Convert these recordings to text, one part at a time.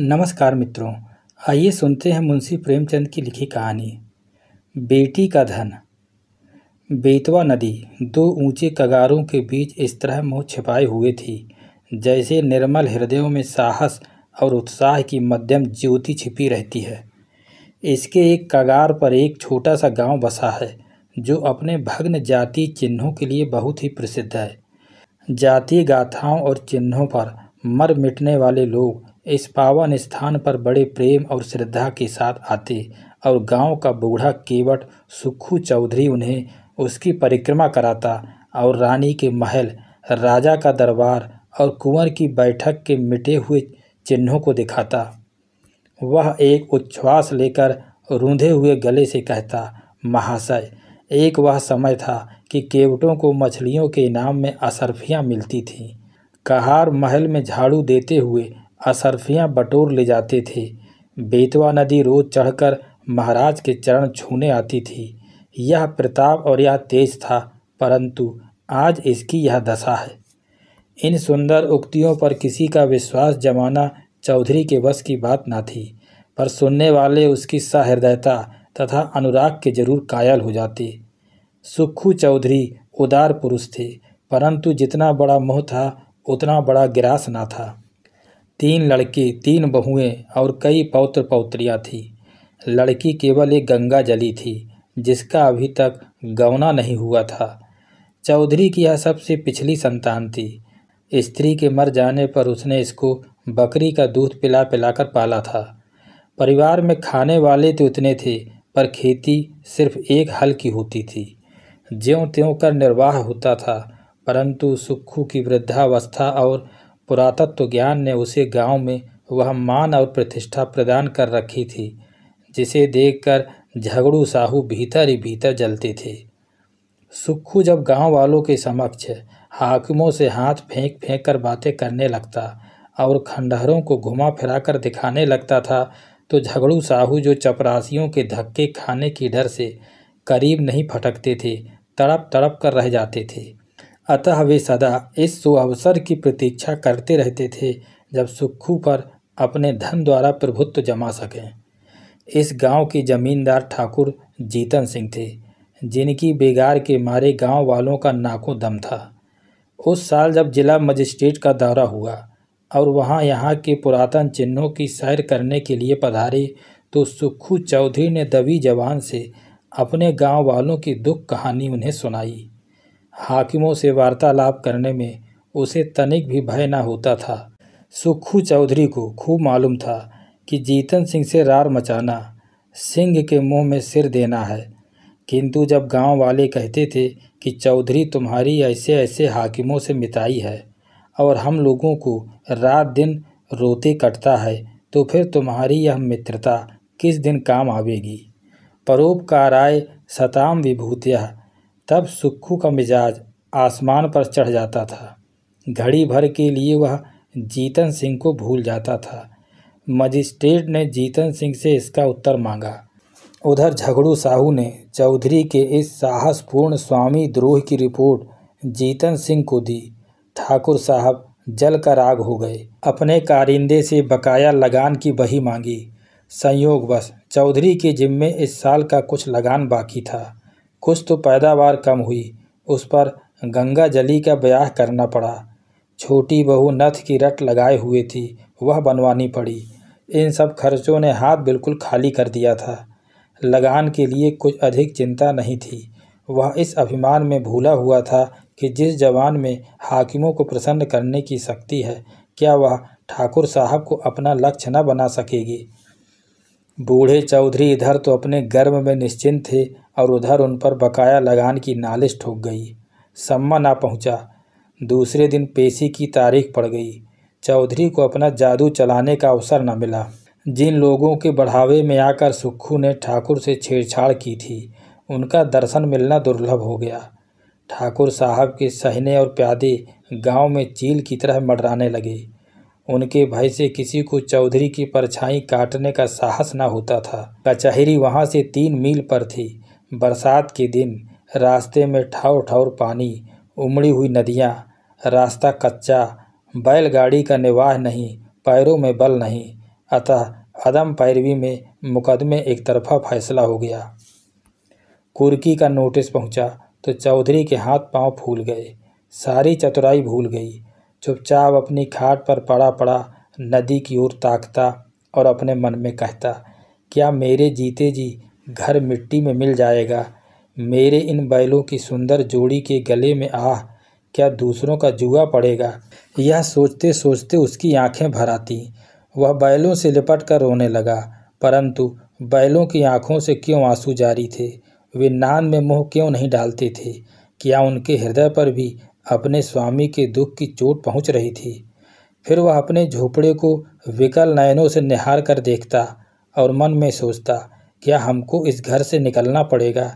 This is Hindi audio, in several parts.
नमस्कार मित्रों आइए सुनते हैं मुंशी प्रेमचंद की लिखी कहानी बेटी का धन बेतवा नदी दो ऊंचे कगारों के बीच इस तरह मुँह छिपाए हुए थी जैसे निर्मल हृदयों में साहस और उत्साह की मध्यम ज्योति छिपी रहती है इसके एक कगार पर एक छोटा सा गांव बसा है जो अपने भग्न जाति चिन्हों के लिए बहुत ही प्रसिद्ध है जातीय गाथाओं और चिन्हों पर मर मिटने वाले लोग इस पावन स्थान पर बड़े प्रेम और श्रद्धा के साथ आते और गांव का बूढ़ा केवट सुखू चौधरी उन्हें उसकी परिक्रमा कराता और रानी के महल राजा का दरबार और कुंवर की बैठक के मिटे हुए चिन्हों को दिखाता वह एक उच्छ्वास लेकर रूंधे हुए गले से कहता महाशय एक वह समय था कि केवटों को मछलियों के इनाम में असरफियाँ मिलती थीं कहार महल में झाड़ू देते हुए असरफियाँ बटोर ले जाते थे बेतवा नदी रोज चढ़कर महाराज के चरण छूने आती थी यह प्रताप और यह तेज था परंतु आज इसकी यह दशा है इन सुंदर उक्तियों पर किसी का विश्वास जमाना चौधरी के वश की बात ना थी पर सुनने वाले उसकी सहृदयता तथा अनुराग के जरूर कायल हो जाते सुखू चौधरी उदार पुरुष थे परंतु जितना बड़ा मोह था उतना बड़ा गिरास ना था तीन लड़के तीन बहुएँ और कई पौत्र पौत्रियाँ थीं लड़की केवल एक गंगा जली थी जिसका अभी तक गौना नहीं हुआ था चौधरी की यह सबसे पिछली संतान थी स्त्री के मर जाने पर उसने इसको बकरी का दूध पिला पिलाकर पाला था परिवार में खाने वाले तो इतने थे पर खेती सिर्फ एक हल की होती थी ज्यों त्यों कर निर्वाह होता था परंतु सुक्खू की वृद्धावस्था और पुरातत्व ज्ञान ने उसे गांव में वह मान और प्रतिष्ठा प्रदान कर रखी थी जिसे देखकर झगड़ू साहू भीतर ही भीतर जलते थे सुक्खू जब गांव वालों के समक्ष हाकिमों से हाथ फेंक फेंक कर बातें करने लगता और खंडहरों को घुमा फिरा कर दिखाने लगता था तो झगड़ू साहू जो चपरासियों के धक्के खाने की डर से करीब नहीं फटकते थे तड़प तड़प कर रह जाते थे अतः वे सदा इस सुअवसर की प्रतीक्षा करते रहते थे जब सुक्खू पर अपने धन द्वारा प्रभुत्व जमा सकें इस गांव के जमींदार ठाकुर जीतन सिंह थे जिनकी बेगार के मारे गांव वालों का नाकों दम था उस साल जब जिला मजिस्ट्रेट का दौरा हुआ और वहां यहां के पुरातन चिन्हों की सैर करने के लिए पधारे तो सुक्खू चौधरी ने दबी जवान से अपने गांव वालों की दुख कहानी उन्हें सुनाई हाकिमों से वार्तालाप करने में उसे तनिक भी भय ना होता था सुक्खू चौधरी को खूब मालूम था कि जीतन सिंह से रार मचाना सिंह के मुंह में सिर देना है किंतु जब गांव वाले कहते थे कि चौधरी तुम्हारी ऐसे ऐसे हाकिमों से मिताई है और हम लोगों को रात दिन रोते कटता है तो फिर तुम्हारी यह मित्रता किस दिन काम आवेगी परोपकार आय सताम विभूतिया तब सुक्खू का मिजाज आसमान पर चढ़ जाता था घड़ी भर के लिए वह जीतन सिंह को भूल जाता था मजिस्ट्रेट ने जीतन सिंह से इसका उत्तर मांगा उधर झगड़ू साहू ने चौधरी के इस साहसपूर्ण स्वामी द्रोह की रिपोर्ट जीतन सिंह को दी ठाकुर साहब जल का राग हो गए अपने कारिंदे से बकाया लगान की बही मांगी संयोगवश चौधरी के जिम्मे इस साल का कुछ लगान बाकी था कुछ तो पैदावार कम हुई उस पर गंगा जली का ब्याह करना पड़ा छोटी बहू नथ की रट लगाए हुए थी वह बनवानी पड़ी इन सब खर्चों ने हाथ बिल्कुल खाली कर दिया था लगान के लिए कुछ अधिक चिंता नहीं थी वह इस अभिमान में भूला हुआ था कि जिस जवान में हाकिमों को प्रसन्न करने की शक्ति है क्या वह ठाकुर साहब को अपना लक्ष्य न बना सकेगी बूढ़े चौधरी इधर तो अपने गर्भ में निश्चिंत थे और उधर उन पर बकाया लगान की नालिश ठोक गई सम्मा ना पहुंचा दूसरे दिन पेशी की तारीख पड़ गई चौधरी को अपना जादू चलाने का अवसर न मिला जिन लोगों के बढ़ावे में आकर सुक्खू ने ठाकुर से छेड़छाड़ की थी उनका दर्शन मिलना दुर्लभ हो गया ठाकुर साहब के सहने और प्यादे गांव में चील की तरह मडराने लगे उनके भय से किसी को चौधरी की परछाई काटने का साहस न होता था कचहरी वहां से तीन मील पर थी बरसात के दिन रास्ते में ठौर ठावर पानी उमड़ी हुई नदियाँ रास्ता कच्चा बैलगाड़ी का निवाह नहीं पैरों में बल नहीं अतः अदम पैरवी में मुकदमे एक तरफा फैसला हो गया कुर्की का नोटिस पहुंचा तो चौधरी के हाथ पांव फूल गए सारी चतुराई भूल गई चुपचाप अपनी खाट पर पड़ा पड़ा नदी की ओर ताकता और अपने मन में कहता क्या मेरे जीते जी घर मिट्टी में मिल जाएगा मेरे इन बैलों की सुंदर जोड़ी के गले में आ क्या दूसरों का जुआ पड़ेगा यह सोचते सोचते उसकी आंखें भर आती वह बैलों से लिपट कर रोने लगा परंतु बैलों की आंखों से क्यों आंसू जारी थे वे नान में मुंह क्यों नहीं डालते थे क्या उनके हृदय पर भी अपने स्वामी के दुख की चोट पहुंच रही थी फिर वह अपने झोपड़े को विकल नयनों से निहार कर देखता और मन में सोचता क्या हमको इस घर से निकलना पड़ेगा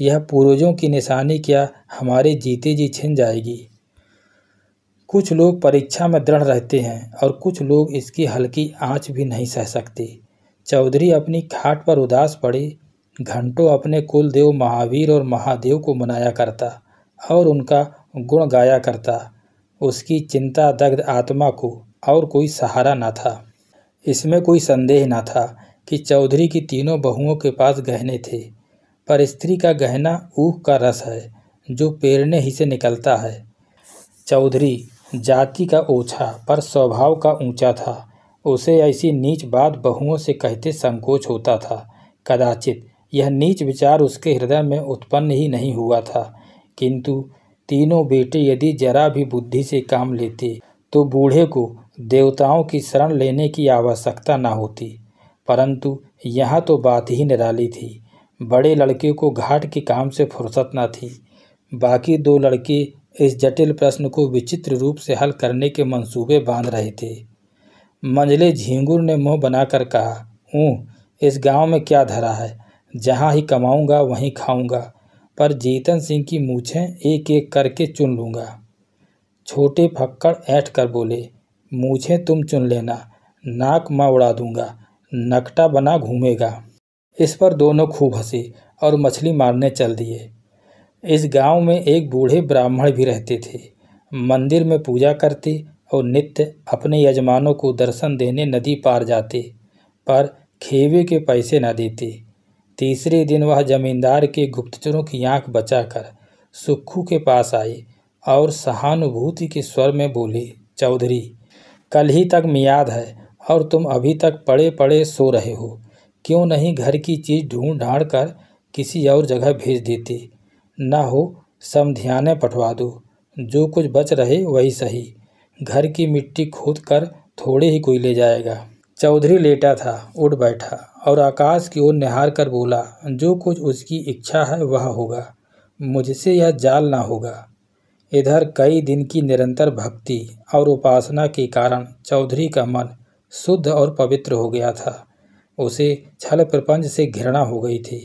यह पूर्वजों की निशानी क्या हमारे जीते जी छिन जाएगी कुछ लोग परीक्षा में दृढ़ रहते हैं और कुछ लोग इसकी हल्की आंच भी नहीं सह सकते चौधरी अपनी खाट पर उदास पड़े घंटों अपने कुलदेव महावीर और महादेव को मनाया करता और उनका गुण गाया करता उसकी चिंता दग्ध आत्मा को और कोई सहारा ना था इसमें कोई संदेह ना था कि चौधरी की तीनों बहुओं के पास गहने थे पर स्त्री का गहना ऊख का रस है जो पेरने ही से निकलता है चौधरी जाति का ओछा पर स्वभाव का ऊंचा था उसे ऐसी नीच बात बहुओं से कहते संकोच होता था कदाचित यह नीच विचार उसके हृदय में उत्पन्न ही नहीं हुआ था किंतु तीनों बेटे यदि जरा भी बुद्धि से काम लेते तो बूढ़े को देवताओं की शरण लेने की आवश्यकता न होती परंतु यहाँ तो बात ही निराली थी बड़े लड़के को घाट के काम से फुर्सत न थी बाकी दो लड़के इस जटिल प्रश्न को विचित्र रूप से हल करने के मंसूबे बांध रहे थे मंजले झींगुर ने मुंह बनाकर कहा ऊँ इस गांव में क्या धरा है जहाँ ही कमाऊँगा वहीं खाऊँगा पर जीतन सिंह की मूछें एक एक करके चुन लूँगा छोटे फक्कड़ ऐठ कर बोले मूछें तुम चुन लेना नाक मैं उड़ा दूँगा नकटा बना घूमेगा इस पर दोनों खूब हंसे और मछली मारने चल दिए इस गांव में एक बूढ़े ब्राह्मण भी रहते थे मंदिर में पूजा करते और नित्य अपने यजमानों को दर्शन देने नदी पार जाते पर खेवे के पैसे न देते तीसरे दिन वह जमींदार के गुप्तचरों की आंख बचाकर सुक्खू के पास आए और सहानुभूति के स्वर में बोले चौधरी कल ही तक मियाद है और तुम अभी तक पड़े पड़े सो रहे हो क्यों नहीं घर की चीज़ ढूंढ ढाँढ़ कर किसी और जगह भेज देती ना हो समधियाने पठवा दो जो कुछ बच रहे वही सही घर की मिट्टी खोद कर थोड़े ही कोई ले जाएगा चौधरी लेटा था उठ बैठा और आकाश की ओर निहार कर बोला जो कुछ उसकी इच्छा है वह होगा मुझसे यह जाल ना होगा इधर कई दिन की निरंतर भक्ति और उपासना के कारण चौधरी का मन शुद्ध और पवित्र हो गया था उसे छल प्रपंच से घृणा हो गई थी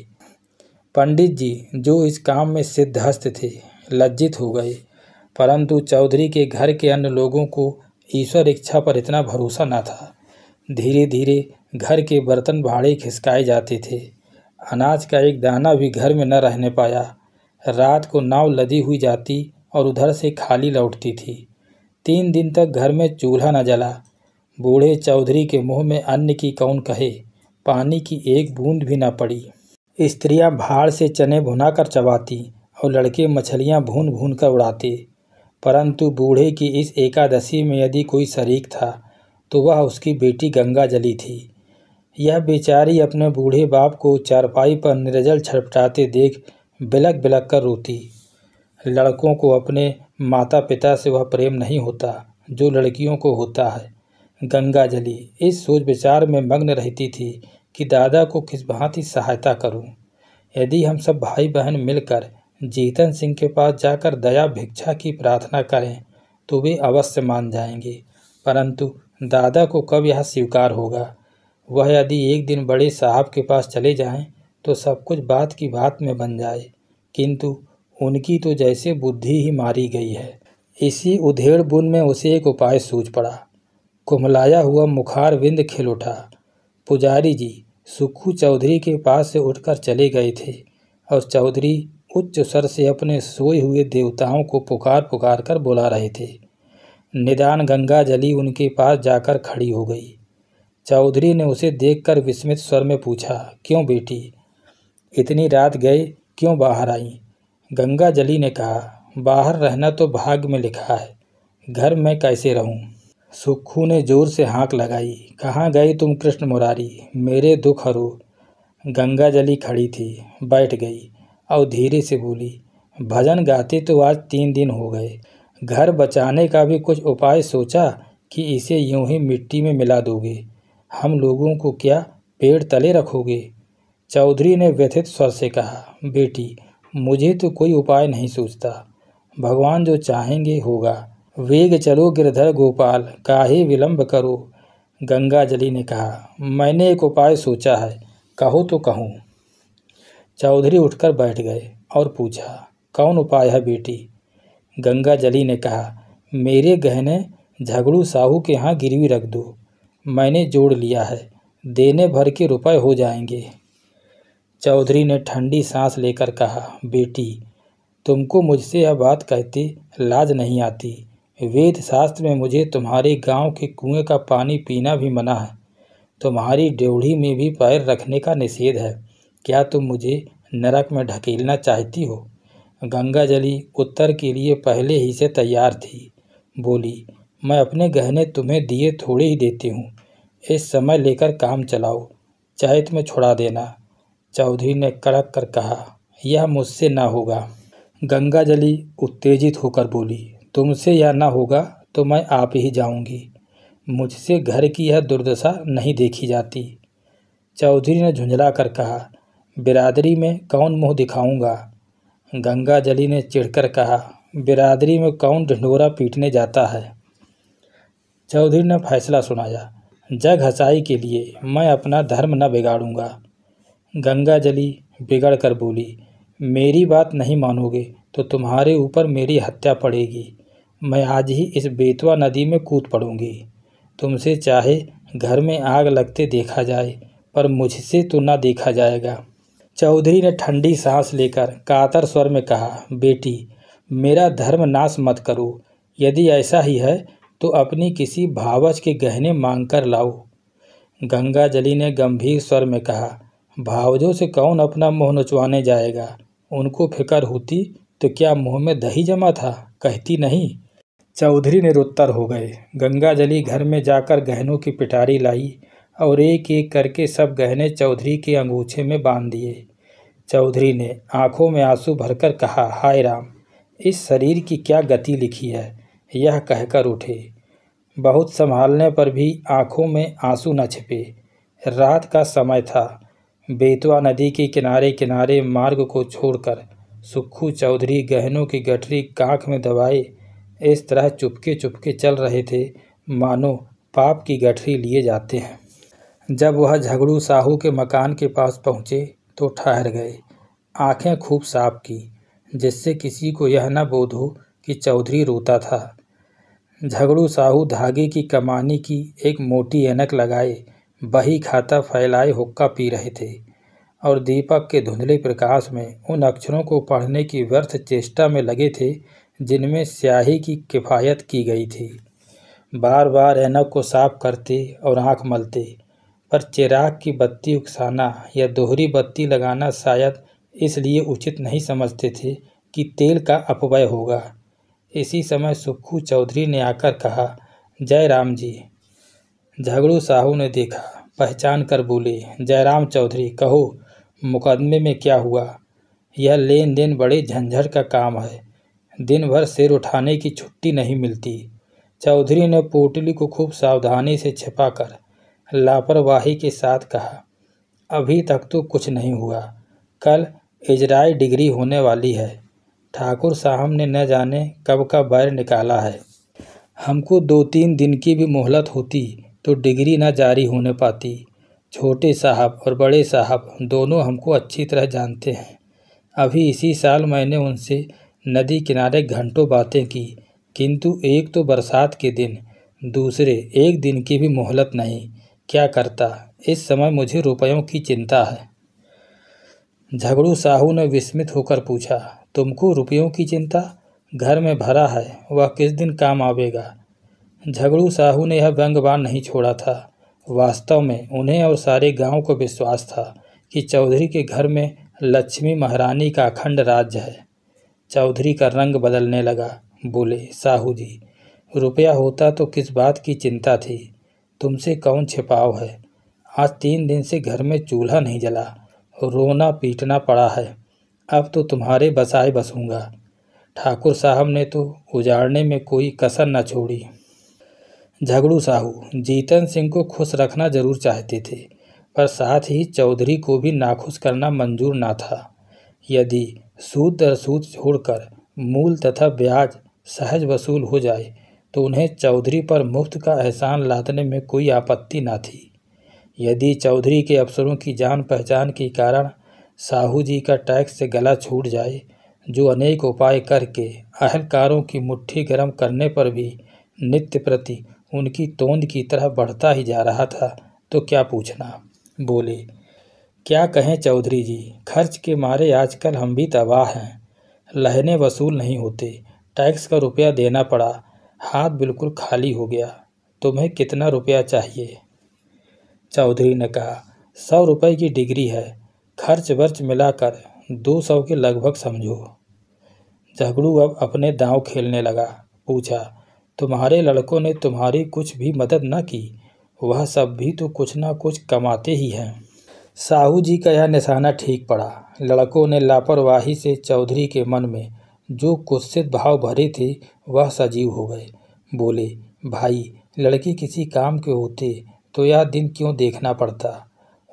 पंडित जी जो इस काम में सिद्धहस्त थे लज्जित हो गए परंतु चौधरी के घर के अन्य लोगों को ईश्वर इच्छा पर इतना भरोसा न था धीरे धीरे घर के बर्तन भाड़े खिसकाए जाते थे अनाज का एक दाना भी घर में न रहने पाया रात को नाव लदी हुई जाती और उधर से खाली लौटती थी तीन दिन तक घर में चूल्हा न जला बूढ़े चौधरी के मुँह में अन्न की कौन कहे पानी की एक बूंद भी न पड़ी स्त्रियां भाड़ से चने भुना कर चबाती और लड़के मछलियां भून भून कर उड़ाते परंतु बूढ़े की इस एकादशी में यदि कोई शरीक था तो वह उसकी बेटी गंगा जली थी यह बेचारी अपने बूढ़े बाप को चारपाई पर निर्जल छटपटाते देख बिलक बिलक कर रोती लड़कों को अपने माता पिता से वह प्रेम नहीं होता जो लड़कियों को होता है गंगा जली इस सोच विचार में मग्न रहती थी कि दादा को किस भांति सहायता करूं। यदि हम सब भाई बहन मिलकर जीतन सिंह के पास जाकर दया भिक्षा की प्रार्थना करें तो वे अवश्य मान जाएंगे परंतु दादा को कब यह स्वीकार होगा वह यदि एक दिन बड़े साहब के पास चले जाएं तो सब कुछ बात की बात में बन जाए किंतु उनकी तो जैसे बुद्धि ही मारी गई है इसी उधेड़ बुन में उसे एक उपाय सूझ पड़ा कुमलाया हुआ मुखारविंद खिल उठा पुजारी जी सुक्खू चौधरी के पास से उठकर चले गए थे और चौधरी उच्च स्वर से अपने सोए हुए देवताओं को पुकार पुकार कर बुला रहे थे निदान गंगा जली उनके पास जाकर खड़ी हो गई चौधरी ने उसे देखकर विस्मित स्वर में पूछा क्यों बेटी इतनी रात गए क्यों बाहर आई गंगा जली ने कहा बाहर रहना तो भाग्य में लिखा है घर में कैसे रहूं सुक्खू ने जोर से हाँक लगाई कहाँ गई तुम कृष्ण मुरारी मेरे दुख हरो गंगा जली खड़ी थी बैठ गई और धीरे से बोली भजन गाते तो आज तीन दिन हो गए घर बचाने का भी कुछ उपाय सोचा कि इसे यूं ही मिट्टी में मिला दोगे हम लोगों को क्या पेड़ तले रखोगे चौधरी ने व्यथित स्वर से कहा बेटी मुझे तो कोई उपाय नहीं सोचता भगवान जो चाहेंगे होगा वेग चलो गिरधर गोपाल काहे विलंब करो गंगा जली ने कहा मैंने एक उपाय सोचा है कहो तो कहूँ चौधरी उठकर बैठ गए और पूछा कौन उपाय है बेटी गंगा जली ने कहा मेरे गहने झगड़ू साहू के यहाँ गिरवी रख दो मैंने जोड़ लिया है देने भर के रुपए हो जाएंगे चौधरी ने ठंडी सांस लेकर कहा बेटी तुमको मुझसे यह बात कहती लाज नहीं आती वेद शास्त्र में मुझे तुम्हारे गांव के कुएं का पानी पीना भी मना है तुम्हारी ड्योढ़ी में भी पैर रखने का निषेध है क्या तुम मुझे नरक में ढकेलना चाहती हो गंगा जली उत्तर के लिए पहले ही से तैयार थी बोली मैं अपने गहने तुम्हें दिए थोड़े ही देती हूँ इस समय लेकर काम चलाओ चैत में छुड़ा देना चौधरी ने कड़क कर कहा यह मुझसे ना होगा गंगा जली उत्तेजित होकर बोली तुमसे यह न होगा तो मैं आप ही जाऊंगी मुझसे घर की यह दुर्दशा नहीं देखी जाती चौधरी ने झुंझला कर कहा बिरादरी में कौन मुंह दिखाऊंगा गंगा जली ने चिढ़कर कहा बिरादरी में कौन ढंडोरा पीटने जाता है चौधरी ने फैसला सुनाया जग हसाई के लिए मैं अपना धर्म न बिगाड़ूंगा गंगा जली बिगड़ कर बोली मेरी बात नहीं मानोगे तो तुम्हारे ऊपर मेरी हत्या पड़ेगी मैं आज ही इस बेतवा नदी में कूद पड़ूँगी तुमसे चाहे घर में आग लगते देखा जाए पर मुझसे तो ना देखा जाएगा चौधरी ने ठंडी सांस लेकर कातर स्वर में कहा बेटी मेरा धर्म नाश मत करो यदि ऐसा ही है तो अपनी किसी भावच के गहने मांग कर लाओ गंगा जली ने गंभीर स्वर में कहा भावजों से कौन अपना मुँह नचवाने जाएगा उनको फिक्र होती तो क्या मुँह में दही जमा था कहती नहीं चौधरी निरुत्तर हो गए गंगा जली घर में जाकर गहनों की पिटारी लाई और एक एक करके सब गहने चौधरी के अंगूछे में बांध दिए चौधरी ने आंखों में आंसू भरकर कहा हाय राम इस शरीर की क्या गति लिखी है यह कहकर उठे बहुत संभालने पर भी आंखों में आंसू न छिपे रात का समय था बेतवा नदी के किनारे किनारे मार्ग को छोड़कर सुक्खू चौधरी गहनों की गठरी कांख में दबाए इस तरह चुपके चुपके चल रहे थे मानो पाप की गठरी लिए जाते हैं जब वह झगड़ू साहू के मकान के पास पहुँचे तो ठहर गए आंखें खूब साफ की जिससे किसी को यह न बोध हो कि चौधरी रोता था झगड़ू साहू धागे की कमानी की एक मोटी एनक लगाए बही खाता फैलाए हुक्का पी रहे थे और दीपक के धुंधले प्रकाश में उन अक्षरों को पढ़ने की व्यर्थ चेष्टा में लगे थे जिनमें स्याही की किफ़ायत की गई थी बार बार ऐनक को साफ करते और आँख मलते पर चिराग की बत्ती उकसाना या दोहरी बत्ती लगाना शायद इसलिए उचित नहीं समझते थे कि तेल का अपव्यय होगा इसी समय सुक्खू चौधरी ने आकर कहा जय राम जी झगड़ू साहू ने देखा पहचान कर बोले जयराम चौधरी कहो मुकदमे में क्या हुआ यह लेन देन बड़े झंझट का काम है दिन भर सिर उठाने की छुट्टी नहीं मिलती चौधरी ने पोटली को खूब सावधानी से छिपाकर लापरवाही के साथ कहा अभी तक तो कुछ नहीं हुआ कल इजराई डिग्री होने वाली है ठाकुर साहब ने न जाने कब का बैर निकाला है हमको दो तीन दिन की भी मोहलत होती तो डिग्री न जारी होने पाती छोटे साहब और बड़े साहब दोनों हमको अच्छी तरह जानते हैं अभी इसी साल मैंने उनसे नदी किनारे घंटों बातें की किंतु एक तो बरसात के दिन दूसरे एक दिन की भी मोहलत नहीं क्या करता इस समय मुझे रुपयों की चिंता है झगड़ू साहू ने विस्मित होकर पूछा तुमको रुपयों की चिंता घर में भरा है वह किस दिन काम आवेगा झगड़ू साहू ने यह व्यंगबान नहीं छोड़ा था वास्तव में उन्हें और सारे गांव को विश्वास था कि चौधरी के घर में लक्ष्मी महारानी का अखंड राज्य है चौधरी का रंग बदलने लगा बोले साहू जी रुपया होता तो किस बात की चिंता थी तुमसे कौन छिपाव है आज तीन दिन से घर में चूल्हा नहीं जला रोना पीटना पड़ा है अब तो तुम्हारे बसाए बसूंगा ठाकुर साहब ने तो उजाड़ने में कोई कसर न छोड़ी झगड़ू साहू जीतन सिंह को खुश रखना जरूर चाहते थे पर साथ ही चौधरी को भी नाखुश करना मंजूर ना था यदि सूद दर सूद छोड़कर मूल तथा ब्याज सहज वसूल हो जाए तो उन्हें चौधरी पर मुफ्त का एहसान लादने में कोई आपत्ति ना थी यदि चौधरी के अफसरों की जान पहचान के कारण साहू जी का टैक्स से गला छूट जाए जो अनेक उपाय करके अहलकारों की मुट्ठी गर्म करने पर भी नित्य प्रति उनकी तोंद की तरह बढ़ता ही जा रहा था तो क्या पूछना बोले क्या कहें चौधरी जी खर्च के मारे आजकल हम भी तबाह हैं लहने वसूल नहीं होते टैक्स का रुपया देना पड़ा हाथ बिल्कुल खाली हो गया तुम्हें कितना रुपया चाहिए चौधरी ने कहा सौ रुपये की डिग्री है खर्च वर्च मिलाकर दो सौ के लगभग समझो झगड़ू अब अपने दांव खेलने लगा पूछा तुम्हारे लड़कों ने तुम्हारी कुछ भी मदद न की वह सब भी तो कुछ ना कुछ कमाते ही हैं साहू जी का यह निशाना ठीक पड़ा लड़कों ने लापरवाही से चौधरी के मन में जो कुत्सित भाव भरे थे वह सजीव हो गए बोले भाई लड़के किसी काम के होते तो यह दिन क्यों देखना पड़ता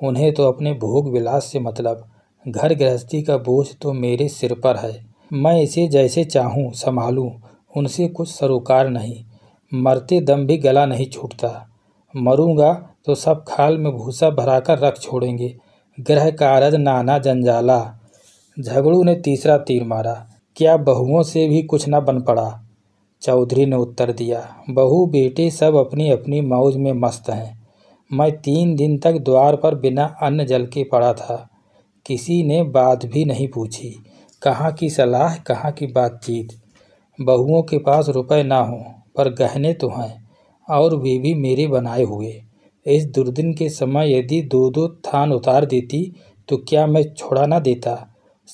उन्हें तो अपने भोग विलास से मतलब घर गृहस्थी का बोझ तो मेरे सिर पर है मैं इसे जैसे चाहूँ संभालूँ उनसे कुछ सरोकार नहीं मरते दम भी गला नहीं छूटता मरूंगा तो सब खाल में भूसा भरा कर रख छोड़ेंगे ग्रह कारज नाना जंजाला झगड़ू ने तीसरा तीर मारा क्या बहुओं से भी कुछ न बन पड़ा चौधरी ने उत्तर दिया बहू बेटे सब अपनी अपनी मौज में मस्त हैं मैं तीन दिन तक द्वार पर बिना अन्न जल के पड़ा था किसी ने बात भी नहीं पूछी कहाँ की सलाह कहाँ की बातचीत बहुओं के पास रुपए ना हो पर गहने तो हैं और वे भी मेरे बनाए हुए इस दुर्दिन के समय यदि दो दो थान उतार देती तो क्या मैं छोड़ा ना देता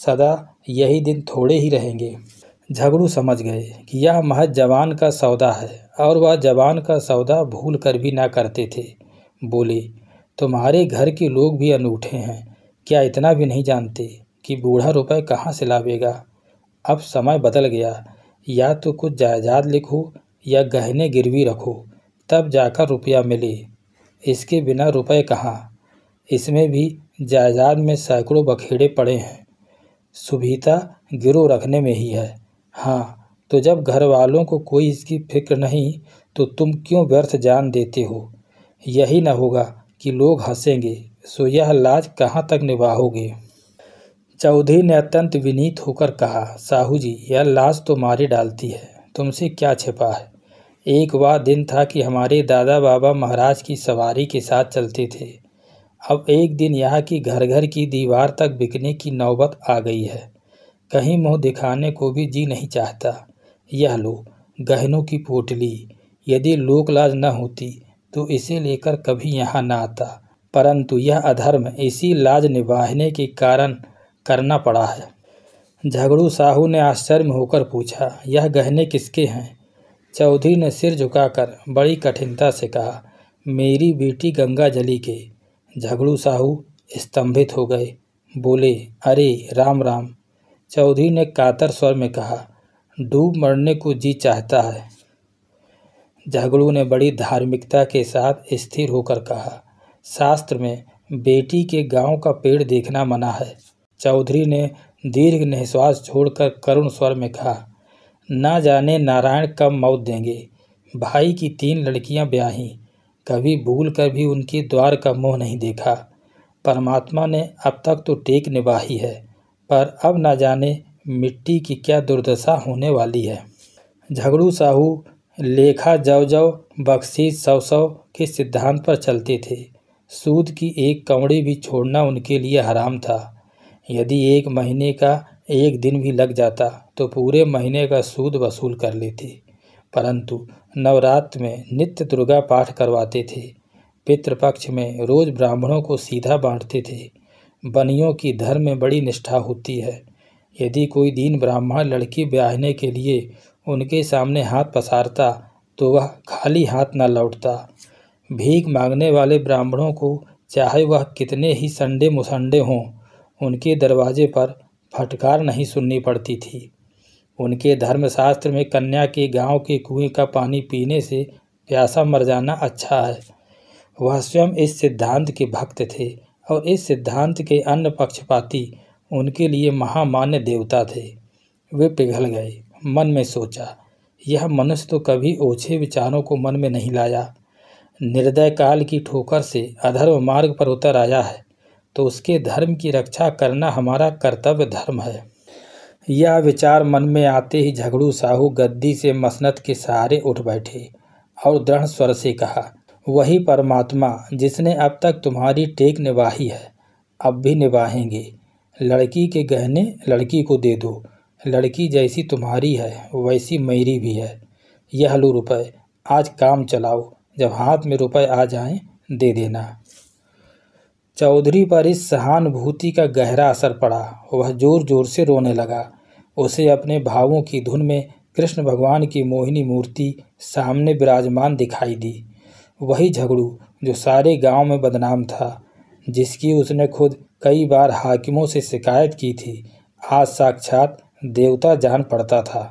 सदा यही दिन थोड़े ही रहेंगे झगड़ू समझ गए कि यह महज जवान का सौदा है और वह जवान का सौदा भूल कर भी ना करते थे बोले तुम्हारे घर के लोग भी अनूठे हैं क्या इतना भी नहीं जानते कि बूढ़ा रुपये कहाँ से लावेगा अब समय बदल गया या तो कुछ जायदाद लिखो या गहने गिरवी रखो तब जाकर रुपया मिली इसके बिना रुपए कहाँ इसमें भी जायदाद में सैकड़ों बखेड़े पड़े हैं सुविधा गिरो रखने में ही है हाँ तो जब घर वालों को कोई इसकी फिक्र नहीं तो तुम क्यों व्यर्थ जान देते हो यही न होगा कि लोग हंसेंगे सो यह लाज कहाँ तक निभाओगे चौधरी ने अत्यंत विनीत होकर कहा साहू जी यह लाज तो मारी डालती है तुमसे क्या छिपा है एक वह दिन था कि हमारे दादा बाबा महाराज की सवारी के साथ चलते थे अब एक दिन यहाँ की घर घर की दीवार तक बिकने की नौबत आ गई है कहीं मुँह दिखाने को भी जी नहीं चाहता यह लो गहनों की पोटली यदि लोकलाज न होती तो इसे लेकर कभी यहाँ न आता परंतु यह अधर्म इसी लाज निभाने के कारण करना पड़ा है झगड़ू साहू ने आश्चर्य होकर पूछा यह गहने किसके हैं चौधरी ने सिर झुकाकर बड़ी कठिनता से कहा मेरी बेटी गंगा जली के झगड़ू साहू स्तंभित हो गए बोले अरे राम राम चौधरी ने कातर स्वर में कहा डूब मरने को जी चाहता है झगड़ू ने बड़ी धार्मिकता के साथ स्थिर होकर कहा शास्त्र में बेटी के गांव का पेड़ देखना मना है चौधरी ने दीर्घ निश्वास छोड़कर करुण स्वर में कहा ना जाने नारायण कब मौत देंगे भाई की तीन लड़कियां ब्याहीं कभी भूल कर भी उनके द्वार का मुंह नहीं देखा परमात्मा ने अब तक तो टेक निभाई है पर अब ना जाने मिट्टी की क्या दुर्दशा होने वाली है झगड़ू साहू लेखा जव जव बख्शी सव सव के सिद्धांत पर चलते थे सूद की एक कौड़ी भी छोड़ना उनके लिए हराम था यदि एक महीने का एक दिन भी लग जाता तो पूरे महीने का सूद वसूल कर लेती परंतु नवरात्र में नित्य दुर्गा पाठ करवाते थे पितृपक्ष में रोज ब्राह्मणों को सीधा बांटते थे बनियों की धर्म में बड़ी निष्ठा होती है यदि कोई दीन ब्राह्मण लड़की ब्याहने के लिए उनके सामने हाथ पसारता तो वह खाली हाथ न लौटता भीख मांगने वाले ब्राह्मणों को चाहे वह कितने ही संडे मुसंडे हों उनके दरवाजे पर फटकार नहीं सुननी पड़ती थी उनके धर्मशास्त्र में कन्या के गांव के कुएं का पानी पीने से प्यासा मर जाना अच्छा है वह स्वयं इस सिद्धांत के भक्त थे और इस सिद्धांत के अन्य पक्षपाती उनके लिए महामान्य देवता थे वे पिघल गए मन में सोचा यह मनुष्य तो कभी ओछे विचारों को मन में नहीं लाया निर्दय काल की ठोकर से अधर्म मार्ग पर उतर आया है तो उसके धर्म की रक्षा करना हमारा कर्तव्य धर्म है यह विचार मन में आते ही झगड़ू साहू गद्दी से मसनत के सहारे उठ बैठे और दृढ़ स्वर से कहा वही परमात्मा जिसने अब तक तुम्हारी टेक निभाही है अब भी निभाएंगे लड़की के गहने लड़की को दे दो लड़की जैसी तुम्हारी है वैसी मेरी भी है यह लो रुपए आज काम चलाओ जब हाथ में रुपए आ जाएं दे देना चौधरी पर इस सहानुभूति का गहरा असर पड़ा वह जोर जोर से रोने लगा उसे अपने भावों की धुन में कृष्ण भगवान की मोहिनी मूर्ति सामने विराजमान दिखाई दी वही झगड़ू जो सारे गांव में बदनाम था जिसकी उसने खुद कई बार हाकिमों से शिकायत की थी आज साक्षात देवता जान पड़ता था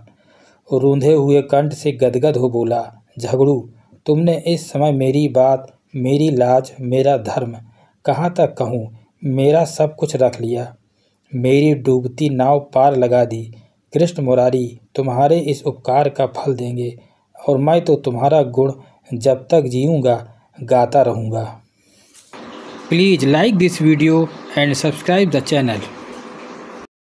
रूंधे हुए कंठ से गदगद हो बोला झगड़ू तुमने इस समय मेरी बात मेरी लाज मेरा धर्म कहाँ तक कहूँ मेरा सब कुछ रख लिया मेरी डूबती नाव पार लगा दी कृष्ण मुरारी तुम्हारे इस उपकार का फल देंगे और मैं तो तुम्हारा गुण जब तक जीऊँगा गाता रहूँगा please like this video and subscribe the channel